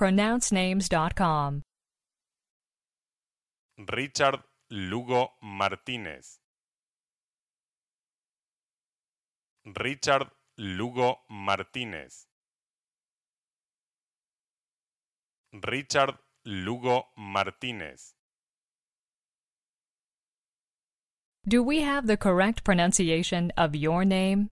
pronouncenames.com. Richard Lugo Martínez. Richard Lugo Martínez. Richard Lugo Martínez. Do we have the correct pronunciation of your name?